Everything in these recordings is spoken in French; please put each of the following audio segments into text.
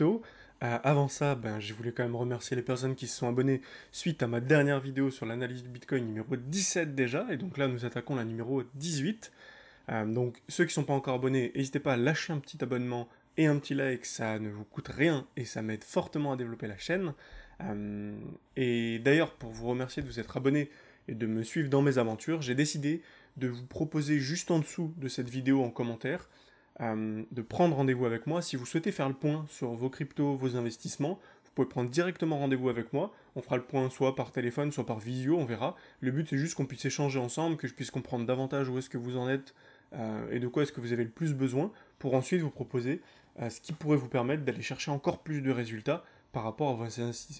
Euh, avant ça, ben, je voulais quand même remercier les personnes qui se sont abonnées suite à ma dernière vidéo sur l'analyse du Bitcoin numéro 17 déjà, et donc là nous attaquons la numéro 18. Euh, donc ceux qui ne sont pas encore abonnés, n'hésitez pas à lâcher un petit abonnement et un petit like, ça ne vous coûte rien et ça m'aide fortement à développer la chaîne. Euh, et d'ailleurs, pour vous remercier de vous être abonné et de me suivre dans mes aventures, j'ai décidé de vous proposer juste en dessous de cette vidéo en commentaire euh, de prendre rendez-vous avec moi. Si vous souhaitez faire le point sur vos cryptos, vos investissements, vous pouvez prendre directement rendez-vous avec moi. On fera le point soit par téléphone, soit par visio, on verra. Le but c'est juste qu'on puisse échanger ensemble, que je puisse comprendre davantage où est-ce que vous en êtes euh, et de quoi est-ce que vous avez le plus besoin pour ensuite vous proposer euh, ce qui pourrait vous permettre d'aller chercher encore plus de résultats par rapport à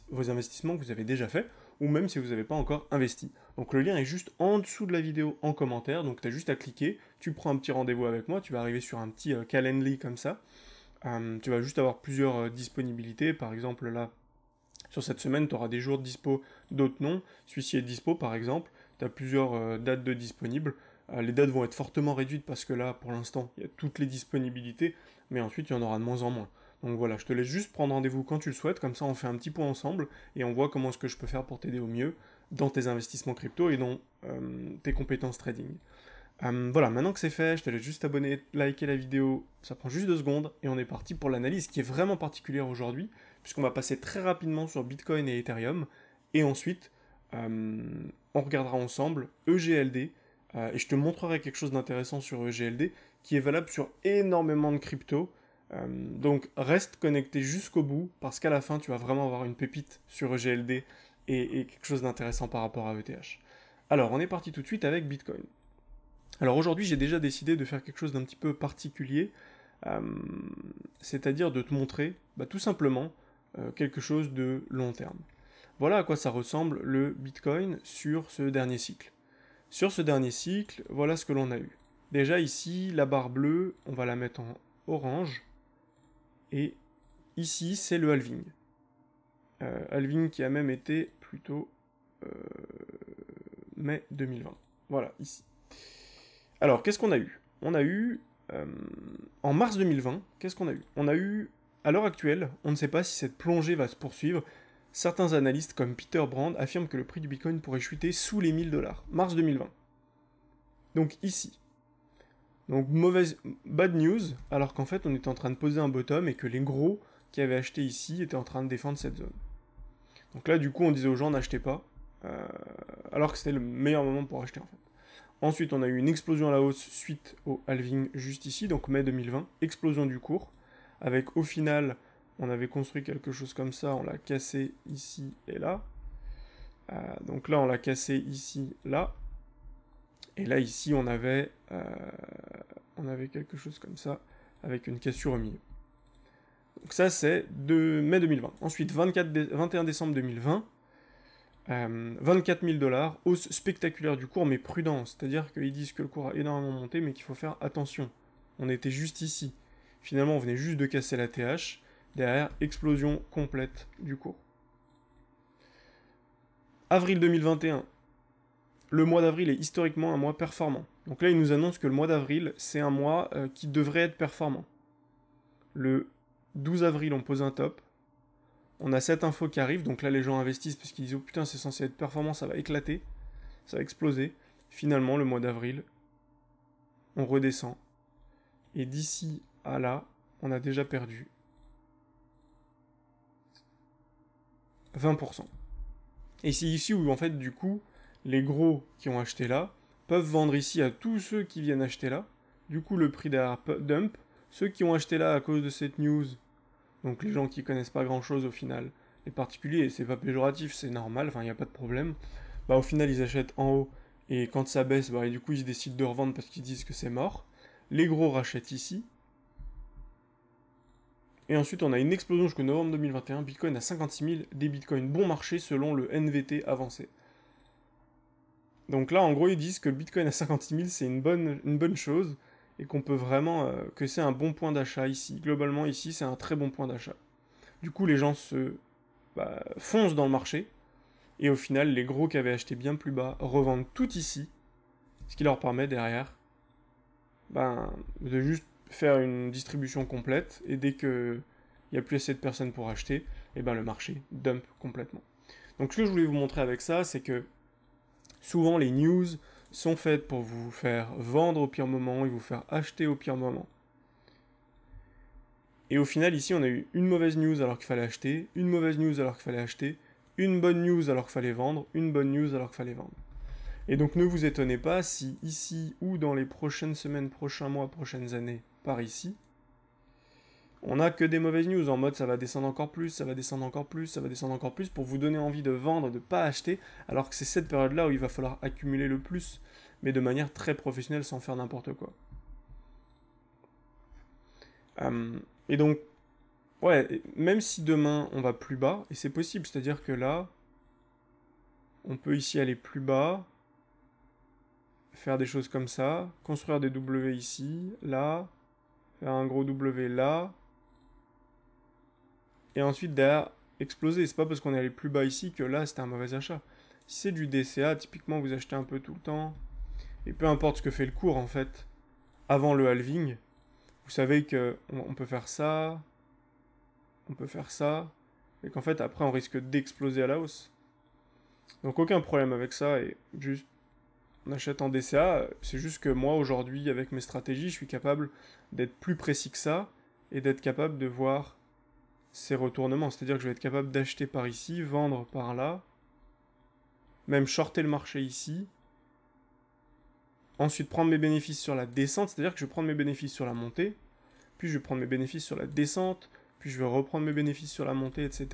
vos, investissements que vous avez déjà faits ou même si vous n'avez pas encore investi. Donc le lien est juste en dessous de la vidéo en commentaire, donc tu as juste à cliquer, tu prends un petit rendez-vous avec moi, tu vas arriver sur un petit calendrier euh, calendly comme ça, euh, tu vas juste avoir plusieurs euh, disponibilités, par exemple là, sur cette semaine, tu auras des jours dispo, d'autres non, celui-ci est dispo par exemple, tu as plusieurs dates de disponibles, les dates vont être fortement réduites parce que là, pour l'instant, il y a toutes les disponibilités, mais ensuite, il y en aura de moins en moins. Donc voilà, je te laisse juste prendre rendez-vous quand tu le souhaites, comme ça on fait un petit point ensemble et on voit comment est-ce que je peux faire pour t'aider au mieux dans tes investissements crypto et dans euh, tes compétences trading. Euh, voilà, maintenant que c'est fait, je te laisse juste t'abonner, liker la vidéo, ça prend juste deux secondes, et on est parti pour l'analyse qui est vraiment particulière aujourd'hui, puisqu'on va passer très rapidement sur Bitcoin et Ethereum, et ensuite, euh, on regardera ensemble EGLD, et je te montrerai quelque chose d'intéressant sur EGLD, qui est valable sur énormément de cryptos, euh, donc reste connecté jusqu'au bout parce qu'à la fin tu vas vraiment avoir une pépite sur EGLD et, quelque chose d'intéressant par rapport à ETH. Alors on est parti tout de suite avec Bitcoin. Alors aujourd'hui j'ai déjà décidé de faire quelque chose d'un petit peu particulier, euh, c'est-à-dire de te montrer bah, tout simplement euh, quelque chose de long terme. Voilà à quoi ça ressemble le Bitcoin sur ce dernier cycle. Sur ce dernier cycle, voilà ce que l'on a eu. Déjà ici, la barre bleue, on va la mettre en orange, et ici, c'est le halving. Euh, halving qui a même été plutôt euh, mai 2020. Voilà, ici. Alors, qu'est-ce qu'on a eu On a eu, on euh, en mars 2020, qu'est-ce qu'on a eu On a eu, à l'heure actuelle, on ne sait pas si cette plongée va se poursuivre. Certains analystes comme Peter Brand affirment que le prix du Bitcoin pourrait chuter sous les 1000 dollars, mars 2020. Donc ici, donc mauvaise bad news, alors qu'en fait on était en train de poser un bottom et que les gros qui avaient acheté ici étaient en train de défendre cette zone. Donc là du coup on disait aux gens n'achetez pas, euh, alors que c'était le meilleur moment pour acheter en fait. Ensuite on a eu une explosion à la hausse suite au halving juste ici, donc mai 2020, explosion du cours, avec au final on avait construit quelque chose comme ça, on l'a cassé ici et là. Euh, donc là on l'a cassé ici, là, et là, ici, on avait, euh, on avait quelque chose comme ça, avec une cassure au milieu. Donc ça, c'est de mai 2020. Ensuite, 24 21 décembre 2020, 24 000 dollars, hausse spectaculaire du cours, mais prudent C'est-à-dire qu'ils disent que le cours a énormément monté, mais qu'il faut faire attention. On était juste ici. Finalement, on venait juste de casser la TH. Derrière, explosion complète du cours. Avril 2021, le mois d'avril est historiquement un mois performant. Donc là, il nous annonce que le mois d'avril, c'est un mois euh, qui devrait être performant. Le 12 avril, on pose un top. On a cette info qui arrive, donc là, les gens investissent parce qu'ils disent Oh putain, c'est censé être performant, ça va éclater, ça va exploser. Finalement, le mois d'avril, on redescend. Et d'ici à là, on a déjà perdu 20%. Et c'est ici où, en fait, du coup, les gros qui ont acheté là peuvent vendre ici à tous ceux qui viennent acheter là. Du coup, le prix derrière dump, ceux qui ont acheté là à cause de cette news, donc les gens qui connaissent pas grand chose au final, les particuliers, et c'est pas péjoratif, c'est normal, enfin il n'y a pas de problème, bah au final ils achètent en haut et quand ça baisse, bah, et du coup ils décident de revendre parce qu'ils disent que c'est mort. Les gros rachètent ici. Et ensuite on a une explosion jusqu'au novembre 2021, Bitcoin à 56 000, des Bitcoins bon marché selon le NVT avancé. Donc là, en gros, ils disent que le Bitcoin à 56 000, c'est une bonne, une bonne chose et qu'on peut vraiment. Euh, que c'est un bon point d'achat ici. Globalement, ici, c'est un très bon point d'achat. Du coup, les gens se bah, foncent dans le marché et au final, les gros qui avaient acheté bien plus bas revendent tout ici, ce qui leur permet derrière ben, de juste faire une distribution complète et dès que il n'y a plus assez de personnes pour acheter, et eh ben le marché dump complètement. Donc ce que je voulais vous montrer avec ça, c'est que souvent les news sont faites pour vous faire vendre au pire moment et vous faire acheter au pire moment. Et au final, ici, on a eu une mauvaise news alors qu'il fallait acheter, une mauvaise news alors qu'il fallait acheter, une bonne news alors qu'il fallait vendre, une bonne news alors qu'il fallait vendre. Et donc ne vous étonnez pas si ici ou dans les prochaines semaines, prochains mois, prochaines années, par ici, on n'a que des mauvaises news en mode ça va descendre encore plus, ça va descendre encore plus, ça va descendre encore plus pour vous donner envie de vendre, de ne pas acheter, alors que c'est cette période-là où il va falloir accumuler le plus, mais de manière très professionnelle sans faire n'importe quoi. Hum, et donc, ouais, même si demain on va plus bas, et c'est possible, c'est-à-dire que là, on peut ici aller plus bas, faire des choses comme ça, construire des W ici, là, faire un gros W là, et ensuite derrière exploser. C'est pas parce qu'on est allé plus bas ici que là c'était un mauvais achat. c'est du DCA, typiquement vous achetez un peu tout le temps, et peu importe ce que fait le cours en fait, avant le halving, vous savez que on, peut faire ça, on peut faire ça, et qu'en fait après on risque d'exploser à la hausse. Donc aucun problème avec ça, et juste on achète en DCA, c'est juste que moi aujourd'hui avec mes stratégies je suis capable d'être plus précis que ça, et d'être capable de voir ces retournements. C'est-à-dire que je vais être capable d'acheter par ici, vendre par là, même shorter le marché ici. Ensuite, prendre mes bénéfices sur la descente, c'est-à-dire que je vais prendre mes bénéfices sur la montée, puis je vais prendre mes bénéfices sur la descente, puis je vais reprendre mes bénéfices sur la montée, etc.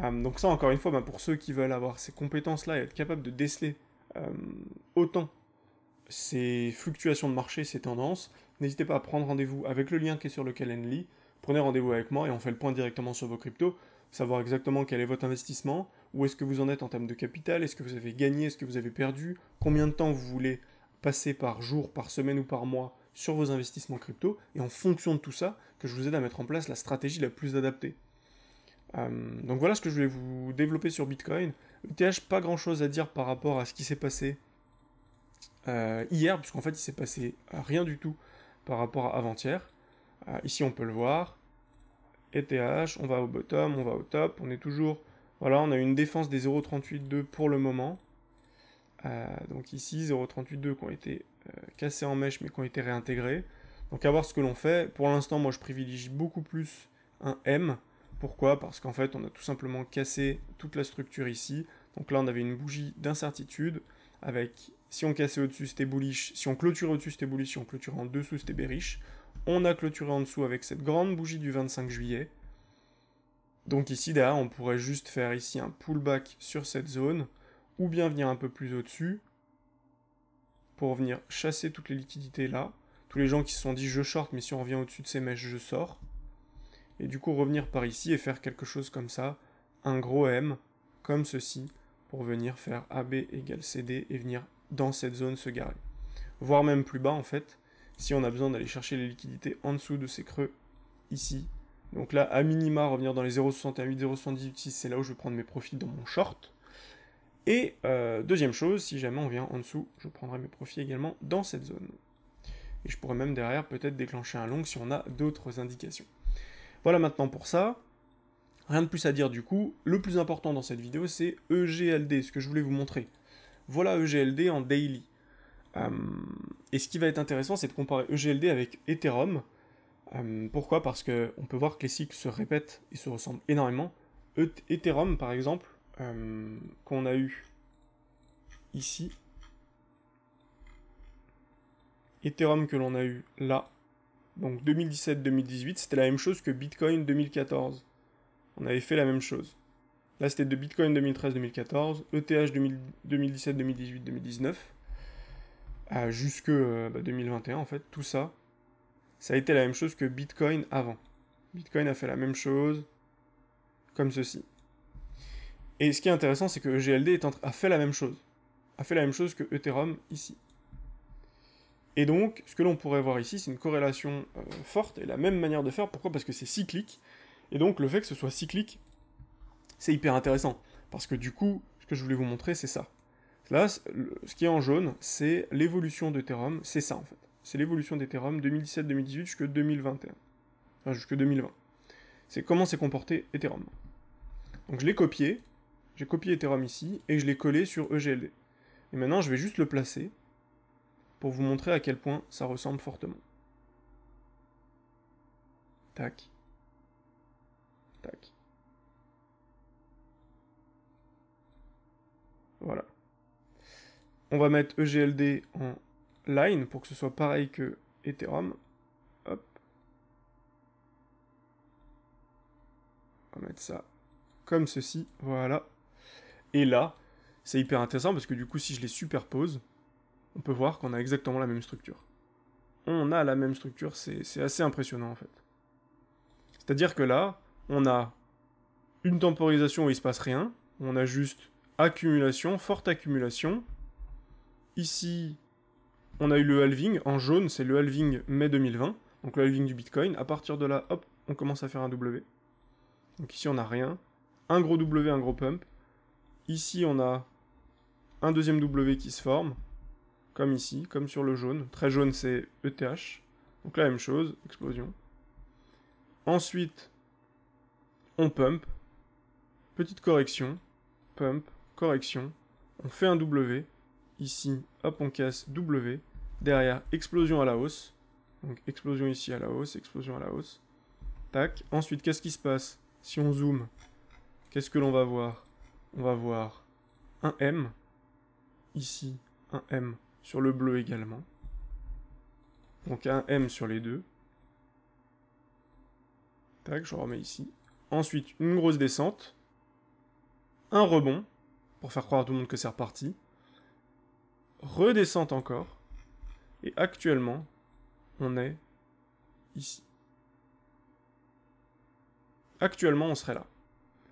Euh, donc ça, encore une fois, ben, pour ceux qui veulent avoir ces compétences-là et être capable de déceler euh, autant ces fluctuations de marché, ces tendances, n'hésitez pas à prendre rendez-vous avec le lien qui est sur le calendrier prenez rendez-vous avec moi et on fait le point directement sur vos cryptos, savoir exactement quel est votre investissement, où est-ce que vous en êtes en termes de capital, est-ce que vous avez gagné, est-ce que vous avez perdu, combien de temps vous voulez passer par jour, par semaine ou par mois sur vos investissements crypto, et en fonction de tout ça, que je vous aide à mettre en place la stratégie la plus adaptée. Euh, donc voilà ce que je vais vous développer sur Bitcoin. ETH, pas grand chose à dire par rapport à ce qui s'est passé hier, euh, hier, puisqu'en fait il s'est passé rien du tout par rapport à avant-hier. Ah, ici, on peut le voir. ETH, on va au bottom, on va au top, on est toujours... Voilà, on a une défense des 0,38,2 pour le moment. Euh, donc ici, 0,38,2 qui ont été euh, cassés en mèche mais qui ont été réintégrés. Donc à voir ce que l'on fait. Pour l'instant, moi je privilégie beaucoup plus un M. Pourquoi Parce qu'en fait, on a tout simplement cassé toute la structure ici. Donc là, on avait une bougie d'incertitude avec si on cassait au-dessus, c'était bullish. Si on clôture au-dessus, c'était bullish. Si on clôture en dessous, c'était bearish. On a clôturé en dessous avec cette grande bougie du 25 juillet. Donc ici, derrière, on pourrait juste faire ici un pullback sur cette zone, ou bien venir un peu plus au-dessus, pour venir chasser toutes les liquidités là. Tous les gens qui se sont dit je short, mais si on revient au-dessus de ces mèches, je sors. Et du coup, revenir par ici et faire quelque chose comme ça, un gros M, comme ceci, pour venir faire AB égale CD et venir dans cette zone se garer. Voire même plus bas en fait, si on a besoin d'aller chercher les liquidités en dessous de ces creux ici. Donc là, à minima, revenir dans les 0,68, 0,78, c'est là où je vais prendre mes profits dans mon short. Et euh, deuxième chose, si jamais on vient en dessous, je prendrai mes profits également dans cette zone. Et je pourrais même derrière peut-être déclencher un long si on a d'autres indications. Voilà maintenant pour ça. Rien de plus à dire du coup. Le plus important dans cette vidéo, c'est EGLD, ce que je voulais vous montrer. Voilà EGLD en daily. Euh, et ce qui va être intéressant, c'est de comparer EGLD avec Ethereum. Euh, pourquoi Parce qu'on peut voir que les cycles se répètent et se ressemblent énormément. E- Ethereum, par exemple, euh, qu'on a eu ici, Ethereum que l'on a eu là, donc 2017-2018, c'était la même chose que Bitcoin 2014. On avait fait la même chose. Là, c'était de Bitcoin 2013-2014, ETH 2017-2018-2019 jusque 2021 euh, bah, en fait, tout ça, ça a été la même chose que Bitcoin avant. Bitcoin a fait la même chose, comme ceci. Et ce qui est intéressant, c'est que GLD a fait la même chose. A fait la même chose que Ethereum ici. Et donc, ce que l'on pourrait voir ici, c'est une corrélation euh, forte et la même manière de faire. Pourquoi Parce que c'est cyclique. Et donc, le fait que ce soit cyclique, c'est hyper intéressant. Parce que du coup, ce que je voulais vous montrer, c'est ça. Là, ce qui est en jaune, c'est l'évolution d'Ethereum, c'est ça en fait. C'est l'évolution d'Ethereum 2017-2018 jusqu'à 2021. Enfin, jusqu'à 2020. C'est comment s'est comporté Ethereum. Donc je l'ai copié, j'ai copié Ethereum ici, et je l'ai collé sur EGLD. Et maintenant, je vais juste le placer pour vous montrer à quel point ça ressemble fortement. Tac. Tac. Voilà. On va mettre EGLD en line pour que ce soit pareil que Ethereum. On va mettre ça comme ceci. Voilà. Et là, c'est hyper intéressant parce que du coup, si je les superpose, on peut voir qu'on a exactement la même structure. On a la même structure, c'est assez impressionnant en fait. C'est-à-dire que là, on a une temporisation où il se passe rien, on a juste accumulation, forte accumulation, Ici, on a eu le halving. En jaune, c'est le halving mai 2020. Donc le halving du Bitcoin. À partir de là, hop, on commence à faire un W. Donc ici, on n'a rien. Un gros W, un gros pump. Ici, on a un deuxième W qui se forme. Comme ici, comme sur le jaune. Très jaune, c'est ETH. Donc la même chose, explosion. Ensuite, on pump. Petite correction. Pump, correction. On fait un W. Ici, hop, on casse W. Derrière, explosion à la hausse. Donc explosion ici à la hausse, explosion à la hausse. Tac. Ensuite, qu'est-ce qui se passe Si on zoome, qu'est-ce que l'on va voir On va voir un M. Ici, un M sur le bleu également. Donc un M sur les deux. Tac, je remets ici. Ensuite, une grosse descente. Un rebond, pour faire croire à tout le monde que c'est reparti redescente encore. Et actuellement, on est ici. Actuellement, on serait là.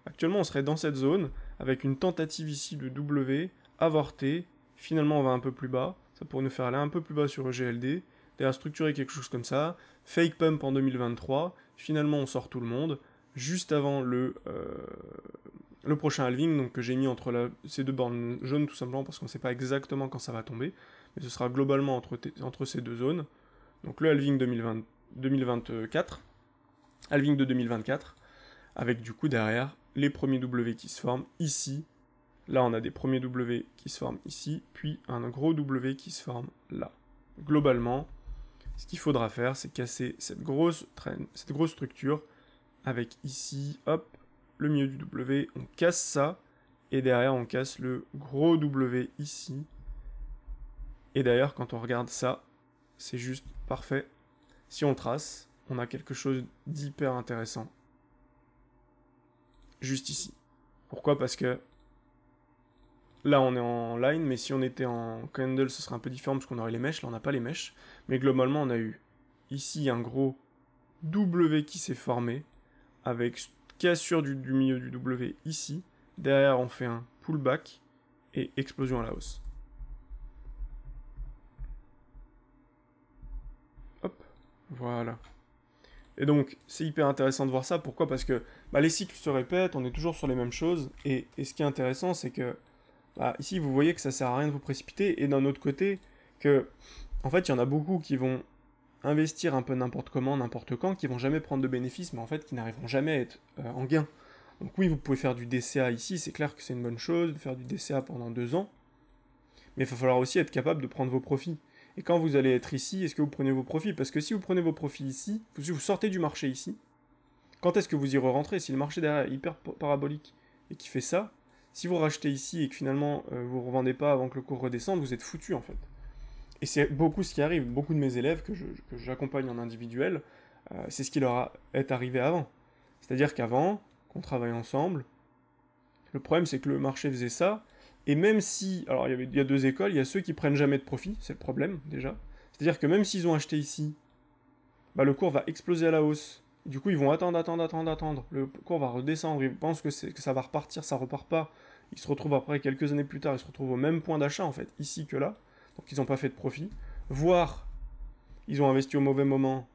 Actuellement, on serait dans cette zone, avec une tentative ici de W, avortée. Finalement, on va un peu plus bas. Ça pourrait nous faire aller un peu plus bas sur EGLD. D'ailleurs, structurer quelque chose comme ça. Fake pump en 2023. Finalement, on sort tout le monde. Juste avant le, euh, le prochain halving donc, que j'ai mis entre ces deux bornes jaunes tout simplement parce qu'on ne sait pas exactement quand ça va tomber, mais ce sera globalement entre, ces deux zones. Donc le halving 2024, halving de 2024, avec du coup derrière les premiers W qui se forment ici. Là on a des premiers W qui se forment ici, puis un gros W qui se forme là. Globalement, ce qu'il faudra faire, c'est casser cette grosse, traîne, cette grosse structure avec ici, hop, le milieu du W, on casse ça, et derrière on casse le gros W ici. Et d'ailleurs quand on regarde ça, c'est juste parfait. Si on trace, on a quelque chose d'hyper intéressant. Juste ici. Pourquoi Parce que là on est en line, mais si on était en candle ce serait un peu différent parce qu'on aurait les mèches, là on n'a pas les mèches. Mais globalement on a eu ici un gros W qui s'est formé avec cassure du, du, milieu du W ici. Derrière, on fait un pullback et explosion à la hausse. Hop, voilà. Et donc, c'est hyper intéressant de voir ça. Pourquoi Parce que bah, les cycles se répètent, on est toujours sur les mêmes choses. Et, ce qui est intéressant, c'est que bah, ici, vous voyez que ça sert à rien de vous précipiter. Et d'un autre côté, que en fait, il y en a beaucoup qui vont investir un peu n'importe comment, n'importe quand, qui vont jamais prendre de bénéfices, mais en fait qui n'arriveront jamais à être euh, en gain. Donc oui, vous pouvez faire du DCA ici, c'est clair que c'est une bonne chose, de faire du DCA pendant deux ans, mais il va falloir aussi être capable de prendre vos profits. Et quand vous allez être ici, est-ce que vous prenez vos profits Parce que si vous prenez vos profits ici, vous sortez du marché ici, quand est-ce que vous y re-rentrez Si le marché derrière est hyper parabolique et qui fait ça, si vous rachetez ici et que finalement euh, vous ne revendez pas avant que le cours redescende, vous êtes foutu en fait et c'est beaucoup ce qui arrive. Beaucoup de mes élèves que, j'accompagne en individuel, euh, c'est ce qui leur est arrivé avant. C'est-à-dire qu'avant, qu'on travaille ensemble, le problème c'est que le marché faisait ça, et même si. Alors il y, il a deux écoles, il y a ceux qui prennent jamais de profit, c'est le problème déjà. C'est-à-dire que même s'ils ont acheté ici, bah, le cours va exploser à la hausse. Du coup, ils vont attendre, attendre, attendre, attendre. Le cours va redescendre, ils pensent que, c'est, que ça va repartir, ça repart pas. Ils se retrouvent après quelques années plus tard, ils se retrouvent au même point d'achat en fait, ici que là donc ils n'ont pas fait de profit, voire ils ont investi au mauvais moment,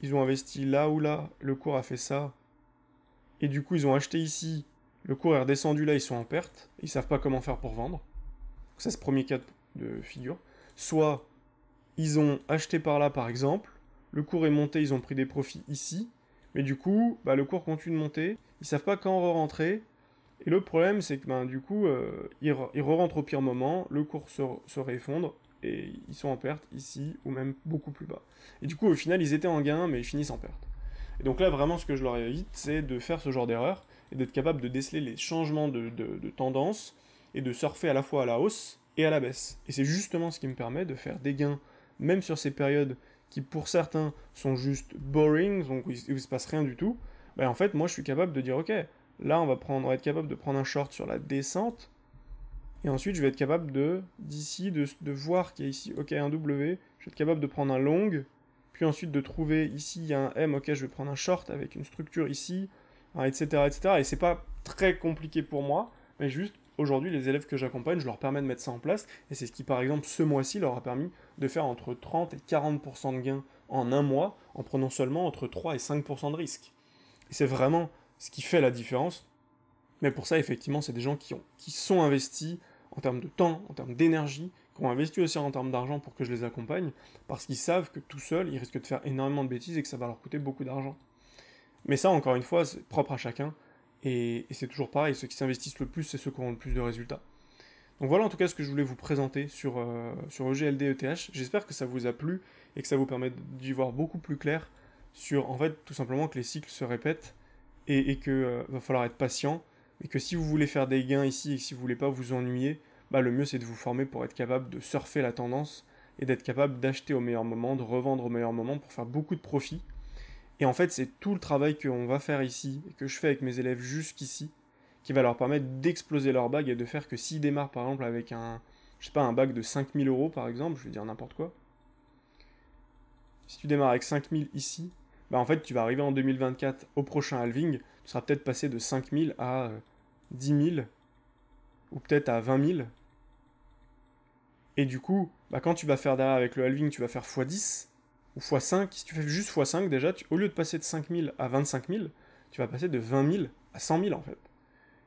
ils ont investi là ou là, le cours a fait ça, et du coup ils ont acheté ici, le cours est redescendu là, ils sont en perte, ils savent pas comment faire pour vendre. ça c'est le premier cas de figure. Soit ils ont acheté par là par exemple, le cours est monté, ils ont pris des profits ici, mais du coup bah, le cours continue de monter, ils savent pas quand re-rentrer, et le problème, c'est que ben, du coup, euh, ils, re rentrent au pire moment, le cours se, se réeffondre, et ils sont en perte ici, ou même beaucoup plus bas. Et du coup, au final, ils étaient en gain, mais ils finissent en perte. Et donc là, vraiment, ce que je leur évite, c'est de faire ce genre d'erreur, et d'être capable de déceler les changements de, tendance, et de surfer à la fois à la hausse et à la baisse. Et c'est justement ce qui me permet de faire des gains, même sur ces périodes qui pour certains sont juste boring, donc où il, ne se passe rien du tout, ben, en fait moi je suis capable de dire ok, Là, on va, prendre, être capable de prendre un short sur la descente. Et ensuite, je vais être capable de, d'ici, de, voir qu'il y a ici, ok, un W. Je vais être capable de prendre un long. Puis ensuite, de trouver ici, il y a un M, ok, je vais prendre un short avec une structure ici, etc., hein, etc. Et c'est pas très compliqué pour moi, mais juste aujourd'hui, les élèves que j'accompagne, je leur permets de mettre ça en place. Et c'est ce qui, par exemple, ce mois-ci, leur a permis de faire entre 30 et 40% de gains en un mois, en prenant seulement entre 3 et 5% de risque. Et c'est vraiment ce qui fait la différence. Mais pour ça, effectivement, c'est des gens qui, ont, qui sont investis en termes de temps, en termes d'énergie, qui ont investi aussi en termes d'argent pour que je les accompagne, parce qu'ils savent que tout seul, ils risquent de faire énormément de bêtises et que ça va leur coûter beaucoup d'argent. Mais ça, encore une fois, c'est propre à chacun, et, c'est toujours pareil, ceux qui s'investissent le plus, c'est ceux qui auront le plus de résultats. Donc voilà en tout cas ce que je voulais vous présenter sur, euh, sur EGLDETH. J'espère que ça vous a plu et que ça vous permet d'y voir beaucoup plus clair sur en fait tout simplement que les cycles se répètent et, qu'il que euh, va falloir être patient et que si vous voulez faire des gains ici et que si vous voulez pas vous ennuyer, bah le mieux c'est de vous former pour être capable de surfer la tendance et d'être capable d'acheter au meilleur moment, de revendre au meilleur moment pour faire beaucoup de profit. Et en fait, c'est tout le travail qu'on va faire ici et que je fais avec mes élèves jusqu'ici qui va leur permettre d'exploser leur bague et de faire que s'ils démarrent par exemple avec un, je sais pas, un bac de 5000 euros par exemple, je vais dire n'importe quoi. Si tu démarres avec 5000 ici, bah en fait, tu vas arriver en 2024 au prochain halving, tu seras peut-être passé de 5000 à 10 euh, 000, ou peut-être à 20 000. Et du coup, bah quand tu vas faire derrière avec le halving, tu vas faire x10 ou x5. Si tu fais juste x5 déjà, au lieu de passer de 5 000 à 25 000, tu vas passer de 20 000 à 100 000 en fait.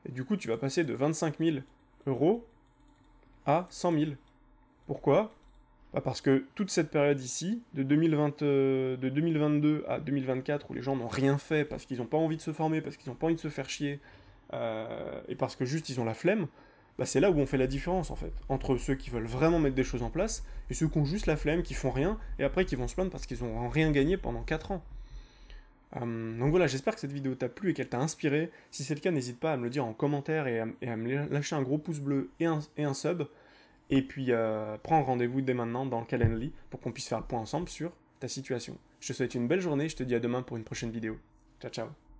Et du coup, tu vas passer de 25 000 euros à 100 000. Pourquoi bah, parce que toute cette période ici, de, 2022 euh, à 2024, où les gens n'ont rien fait parce qu'ils n'ont pas envie de se former, parce qu'ils n'ont pas envie de se faire chier, euh, et parce que juste ils ont la flemme, bah, c'est là où on fait la différence en fait, entre ceux qui veulent vraiment mettre des choses en place, et ceux qui ont juste la flemme, qui font rien, et après qui vont se plaindre parce qu'ils n'ont rien gagné pendant 4 ans. Euh, donc voilà, j'espère que cette vidéo t'a plu et qu'elle t'a inspiré. Si c'est le cas, n'hésite pas à me le dire en commentaire et à, me lâcher un gros pouce bleu et un sub. Et puis, euh, prends rendez-vous dès maintenant dans le Calendly pour qu'on puisse faire le point ensemble sur ta situation. Je te souhaite une belle journée, je te dis à demain pour une prochaine vidéo. Ciao, ciao